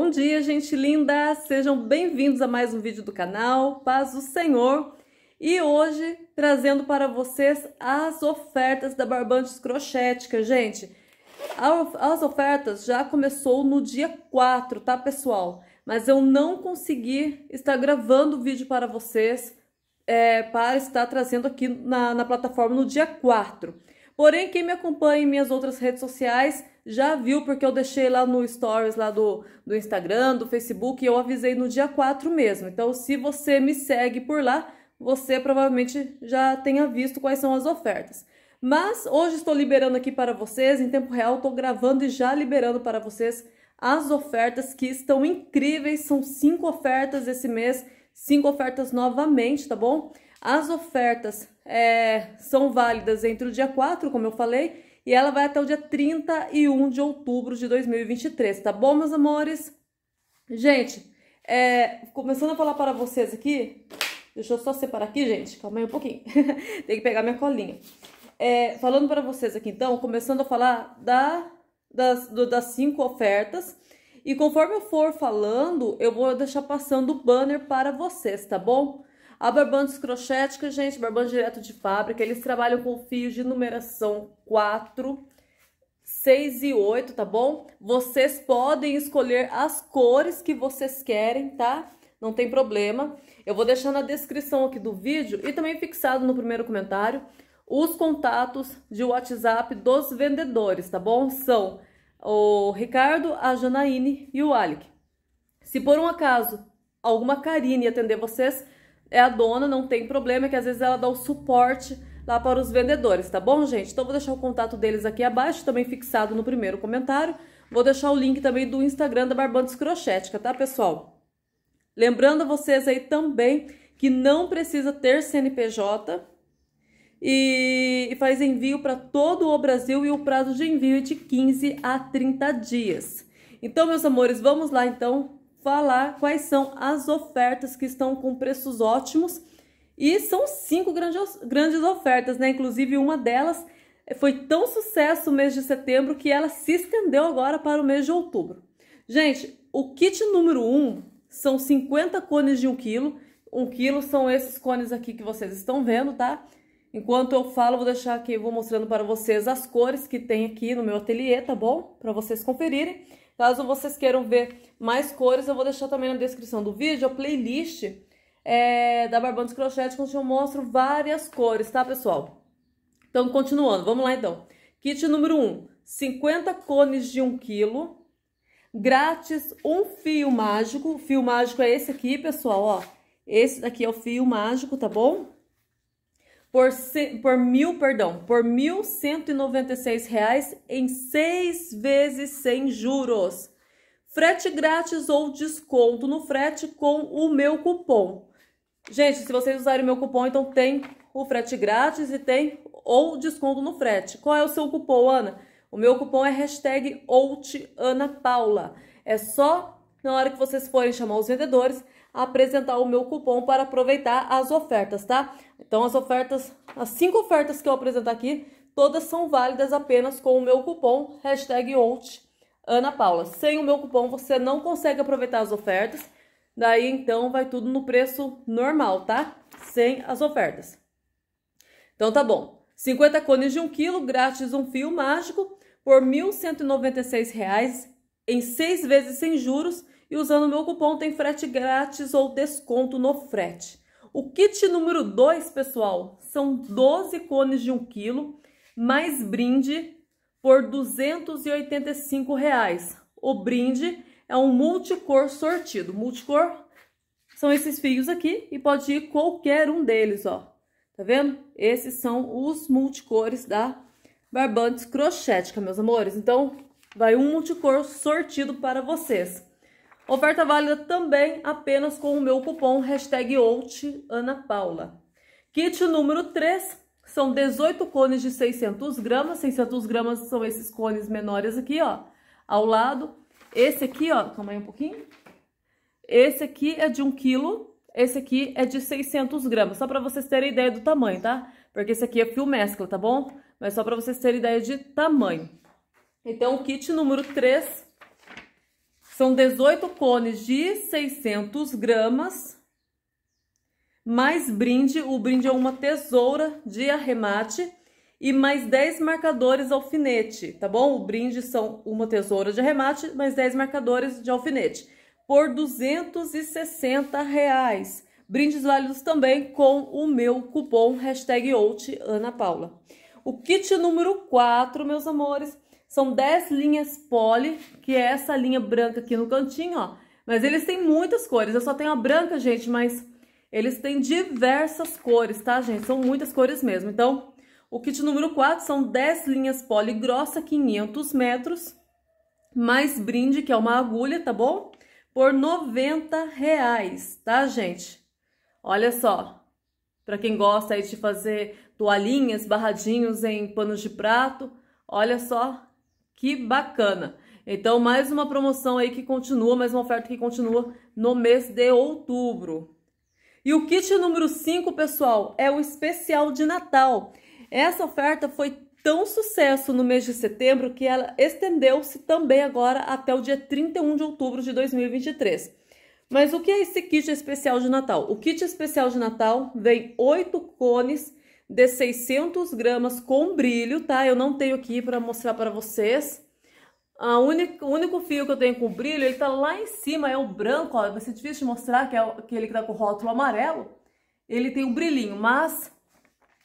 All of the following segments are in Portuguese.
Bom dia, gente linda! Sejam bem-vindos a mais um vídeo do canal Paz do Senhor. E hoje trazendo para vocês as ofertas da Barbantes Crochética, gente. As ofertas já começou no dia 4, tá, pessoal? Mas eu não consegui estar gravando o vídeo para vocês é, para estar trazendo aqui na, na plataforma no dia 4. Porém, quem me acompanha em minhas outras redes sociais já viu porque eu deixei lá no stories lá do, do Instagram, do Facebook, e eu avisei no dia 4 mesmo. Então, se você me segue por lá, você provavelmente já tenha visto quais são as ofertas. Mas hoje estou liberando aqui para vocês, em tempo real, estou gravando e já liberando para vocês as ofertas que estão incríveis. São cinco ofertas esse mês, cinco ofertas novamente, tá bom? As ofertas é, são válidas entre o dia 4, como eu falei, e ela vai até o dia 31 de outubro de 2023, tá bom, meus amores? Gente, é, começando a falar para vocês aqui, deixa eu só separar aqui, gente, calma aí um pouquinho, tem que pegar minha colinha. É, falando para vocês aqui, então, começando a falar da, das, do, das cinco ofertas, e conforme eu for falando, eu vou deixar passando o banner para vocês, tá bom? A barbantes escrochética, gente, barbante direto de fábrica, eles trabalham com fios de numeração 4, 6 e 8, tá bom? Vocês podem escolher as cores que vocês querem, tá? Não tem problema. Eu vou deixar na descrição aqui do vídeo e também fixado no primeiro comentário os contatos de WhatsApp dos vendedores, tá bom? São o Ricardo, a Janaíne e o Alec. Se por um acaso alguma Karine atender vocês, é a dona, não tem problema, é que às vezes ela dá o suporte lá para os vendedores, tá bom, gente? Então vou deixar o contato deles aqui abaixo, também fixado no primeiro comentário. Vou deixar o link também do Instagram da Barbantes Crochética, tá, pessoal? Lembrando a vocês aí também que não precisa ter CNPJ e, e faz envio para todo o Brasil e o prazo de envio é de 15 a 30 dias. Então, meus amores, vamos lá então falar quais são as ofertas que estão com preços ótimos. E são cinco grandes, grandes ofertas, né? Inclusive, uma delas foi tão sucesso no mês de setembro que ela se estendeu agora para o mês de outubro. Gente, o kit número um são 50 cones de 1 quilo. 1 quilo são esses cones aqui que vocês estão vendo, tá? Enquanto eu falo, vou deixar aqui, vou mostrando para vocês as cores que tem aqui no meu ateliê, tá bom? Para vocês conferirem. Caso vocês queiram ver mais cores, eu vou deixar também na descrição do vídeo a playlist é, da Barbantes Crochete, onde eu mostro várias cores, tá, pessoal? Então, continuando, vamos lá então. Kit número 1, um, 50 cones de 1 kg, grátis um fio mágico. O fio mágico é esse aqui, pessoal, ó. Esse daqui é o fio mágico, tá bom? por, por mil, perdão, por R$ reais em seis vezes sem juros. Frete grátis ou desconto no frete com o meu cupom. Gente, se vocês usarem o meu cupom, então tem o frete grátis e tem ou desconto no frete. Qual é o seu cupom, Ana? O meu cupom é hashtag OutAnaPaula. É só na hora que vocês forem chamar os vendedores, apresentar o meu cupom para aproveitar as ofertas, tá? Então as ofertas, as cinco ofertas que eu apresentar aqui, todas são válidas apenas com o meu cupom hashtag out, Ana Paula. Sem o meu cupom você não consegue aproveitar as ofertas. Daí então vai tudo no preço normal, tá? Sem as ofertas. Então tá bom. 50 cones de 1 kg, grátis um fio mágico por R$ 1.196 em seis vezes sem juros e usando o meu cupom tem frete grátis ou desconto no frete. O kit número 2, pessoal, são 12 cones de 1 quilo, mais brinde por R$ 285. Reais. O brinde é um multicor sortido. Multicor são esses fios aqui e pode ir qualquer um deles, ó. Tá vendo? Esses são os multicores da Barbantes Crochética, meus amores. Então, vai um multicor sortido para vocês. Oferta válida também apenas com o meu cupom hashtag OUT Paula. Kit número 3 são 18 cones de 600 gramas. 600 gramas são esses cones menores aqui, ó, ao lado. Esse aqui, ó, calma aí um pouquinho. Esse aqui é de 1 quilo, esse aqui é de 600 gramas, só para vocês terem ideia do tamanho, tá? Porque esse aqui é fio mescla, tá bom? Mas só para vocês terem ideia de tamanho. Então, o kit número 3 são 18 cones de 600 gramas, mais brinde, o brinde é uma tesoura de arremate e mais 10 marcadores alfinete, tá bom? O brinde são uma tesoura de arremate, mais 10 marcadores de alfinete, por 260 reais. Brindes válidos também com o meu cupom, hashtag OUT, Paula. O kit número 4, meus amores, são 10 linhas poli, que é essa linha branca aqui no cantinho, ó. Mas eles têm muitas cores. Eu só tenho a branca, gente, mas eles têm diversas cores, tá, gente? São muitas cores mesmo. Então, o kit número 4 são 10 linhas poli grossa, 500 metros, mais brinde, que é uma agulha, tá bom? Por 90 reais, tá, gente? Olha só, para quem gosta aí de fazer toalhinhas, barradinhos em panos de prato, olha só que bacana! Então, mais uma promoção aí que continua, mais uma oferta que continua no mês de outubro. E o kit número 5, pessoal, é o especial de Natal. Essa oferta foi tão sucesso no mês de setembro que ela estendeu-se também agora até o dia 31 de outubro de 2023. Mas o que é esse kit especial de Natal? O kit especial de Natal vem oito cones de 600 gramas com brilho, tá? Eu não tenho aqui para mostrar para vocês. A única, o único fio que eu tenho com brilho, ele tá lá em cima, é o branco, ó. Vai ser difícil de mostrar, que é aquele que tá com o rótulo amarelo. Ele tem um brilhinho, mas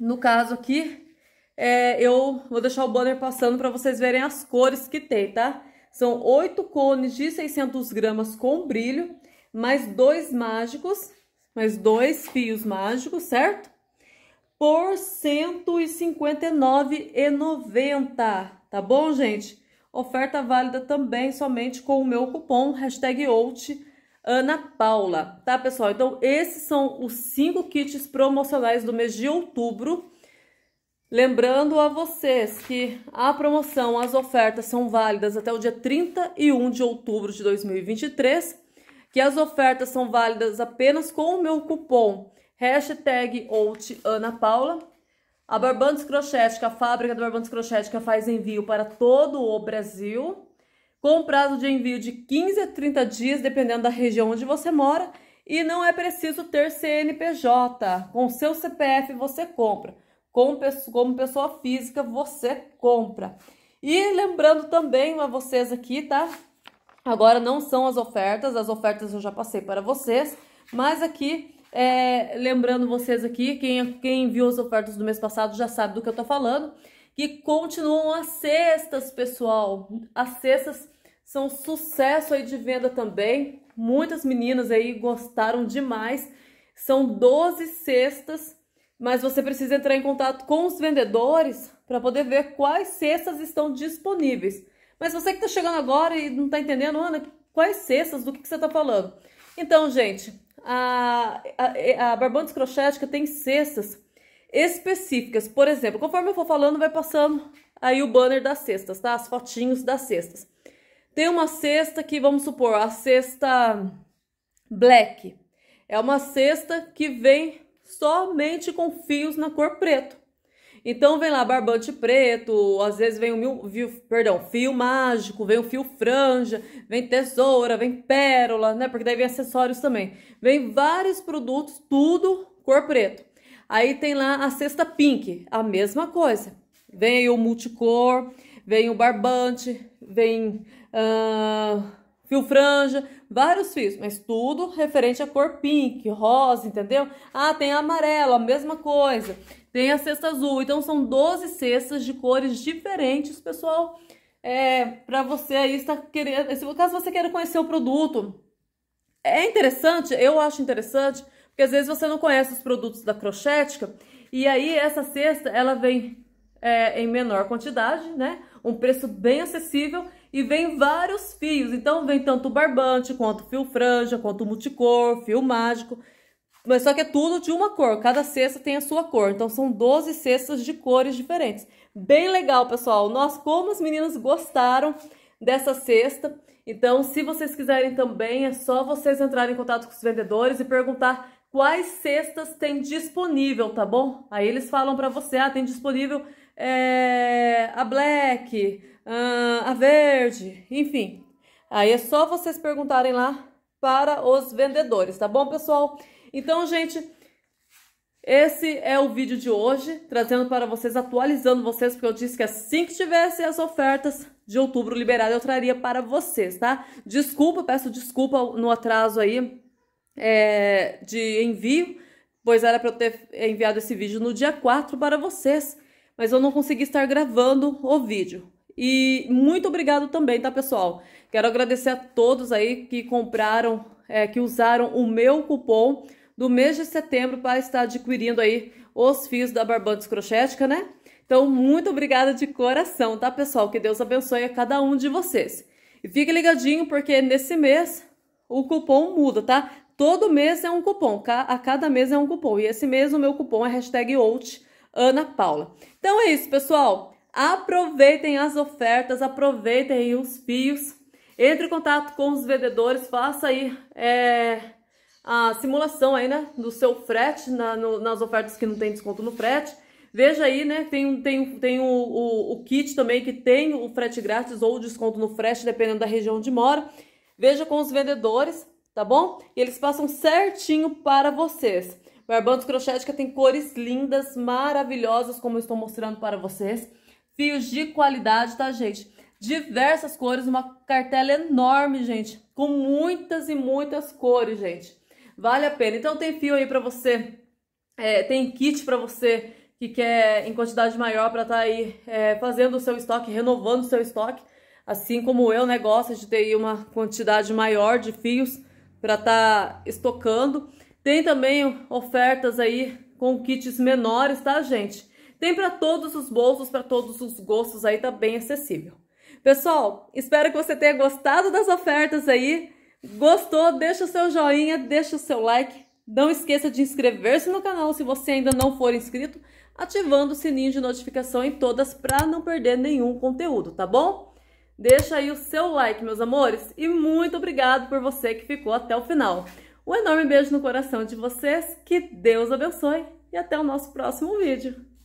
no caso aqui, é, eu vou deixar o banner passando para vocês verem as cores que tem, tá? São oito cones de 600 gramas com brilho, mais dois mágicos, mais dois fios mágicos, certo? por R$ 159,90, tá bom, gente? Oferta válida também somente com o meu cupom, hashtag OUT, Ana Paula, tá, pessoal? Então, esses são os cinco kits promocionais do mês de outubro. Lembrando a vocês que a promoção, as ofertas são válidas até o dia 31 de outubro de 2023, que as ofertas são válidas apenas com o meu cupom Hashtag Out Ana Paula. A Barbantes Crochética, a fábrica da Barbantes Crochética faz envio para todo o Brasil, com prazo de envio de 15 a 30 dias, dependendo da região onde você mora, e não é preciso ter CNPJ. Com seu CPF você compra, pessoa como pessoa física você compra. E lembrando também a vocês aqui, tá? Agora não são as ofertas, as ofertas eu já passei para vocês, mas aqui é, lembrando vocês aqui, quem, quem viu as ofertas do mês passado já sabe do que eu tô falando, que continuam as cestas, pessoal. As cestas são sucesso aí de venda também. Muitas meninas aí gostaram demais. São 12 cestas, mas você precisa entrar em contato com os vendedores para poder ver quais cestas estão disponíveis. Mas você que está chegando agora e não está entendendo, Ana, quais cestas, do que, que você está falando? Então, gente, a, a, a barbantes crochética tem cestas específicas. Por exemplo, conforme eu for falando, vai passando aí o banner das cestas, tá? As fotinhos das cestas. Tem uma cesta que, vamos supor, a cesta black. É uma cesta que vem somente com fios na cor preto. Então vem lá barbante preto, às vezes vem um fio, perdão, fio mágico, vem o fio franja, vem tesoura, vem pérola, né? Porque daí vem acessórios também. Vem vários produtos, tudo cor preto. Aí tem lá a cesta pink, a mesma coisa. Vem o multicor, vem o barbante, vem... Uh fio franja, vários fios, mas tudo referente à cor pink, rosa, entendeu? Ah, tem a amarelo, a mesma coisa. Tem a cesta azul. Então são 12 cestas de cores diferentes, pessoal. É, para você aí estar querendo, caso você queira conhecer o produto, é interessante, eu acho interessante, porque às vezes você não conhece os produtos da Crochética, e aí essa cesta, ela vem é, em menor quantidade, né? Um preço bem acessível e vem vários fios. Então vem tanto barbante, quanto fio franja, quanto multicor, fio mágico. Mas só que é tudo de uma cor, cada cesta tem a sua cor. Então são 12 cestas de cores diferentes. Bem legal, pessoal. Nossa, como as meninas gostaram dessa cesta. Então, se vocês quiserem também, é só vocês entrarem em contato com os vendedores e perguntar quais cestas tem disponível, tá bom? Aí eles falam para você, ah, tem disponível é, a Black, ah, a verde, enfim. Aí é só vocês perguntarem lá para os vendedores, tá bom, pessoal? Então, gente, esse é o vídeo de hoje, trazendo para vocês, atualizando vocês, porque eu disse que assim que tivesse as ofertas de outubro liberadas, eu traria para vocês, tá? Desculpa, peço desculpa no atraso aí é, de envio, pois era para eu ter enviado esse vídeo no dia 4 para vocês, mas eu não consegui estar gravando o vídeo. E muito obrigado também, tá, pessoal? Quero agradecer a todos aí que compraram, é, que usaram o meu cupom do mês de setembro para estar adquirindo aí os fios da Barbantes Crochética, né? Então, muito obrigada de coração, tá, pessoal? Que Deus abençoe a cada um de vocês. E fique ligadinho, porque nesse mês o cupom muda, tá? Todo mês é um cupom, a cada mês é um cupom. E esse mês o meu cupom é hashtag OUT Paula. Então é isso, pessoal. Aproveitem as ofertas, aproveitem os fios. Entre em contato com os vendedores, faça aí é, a simulação aí, né, do seu frete, na, no, nas ofertas que não tem desconto no frete. Veja aí, né, tem, tem, tem o, o, o kit também que tem o frete grátis ou desconto no frete, dependendo da região onde mora. Veja com os vendedores, tá bom? E eles passam certinho para vocês. Barbandos Crochêtica tem cores lindas, maravilhosas, como eu estou mostrando para vocês. Fios de qualidade, tá, gente? Diversas cores, uma cartela enorme, gente. Com muitas e muitas cores, gente. Vale a pena. Então tem fio aí pra você, é, tem kit pra você que quer em quantidade maior para estar tá aí é, fazendo o seu estoque, renovando o seu estoque. Assim como eu, né, gosto de ter aí uma quantidade maior de fios para estar tá estocando. Tem também ofertas aí com kits menores, tá, gente? Tem para todos os bolsos, para todos os gostos aí, tá bem acessível. Pessoal, espero que você tenha gostado das ofertas aí. Gostou? Deixa o seu joinha, deixa o seu like. Não esqueça de inscrever-se no canal se você ainda não for inscrito, ativando o sininho de notificação em todas para não perder nenhum conteúdo, tá bom? Deixa aí o seu like, meus amores, e muito obrigado por você que ficou até o final. Um enorme beijo no coração de vocês, que Deus abençoe e até o nosso próximo vídeo.